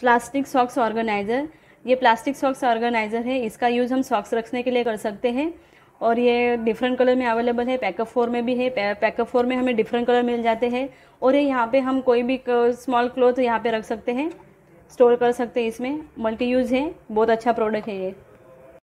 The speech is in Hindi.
प्लास्टिक सॉक्स ऑर्गेनाइज़र ये प्लास्टिक सॉक्स ऑर्गेनाइज़र है इसका यूज़ हम सॉक्स रखने के लिए कर सकते हैं और ये डिफरेंट कलर में अवेलेबल है पैकअप फोर में भी है पैकअप फोर में हमें डिफरेंट कलर मिल जाते हैं और ये यहाँ पे हम कोई भी स्मॉल क्लोथ यहाँ पे रख सकते हैं स्टोर कर सकते हैं इसमें मल्टी यूज़ है बहुत अच्छा प्रोडक्ट है ये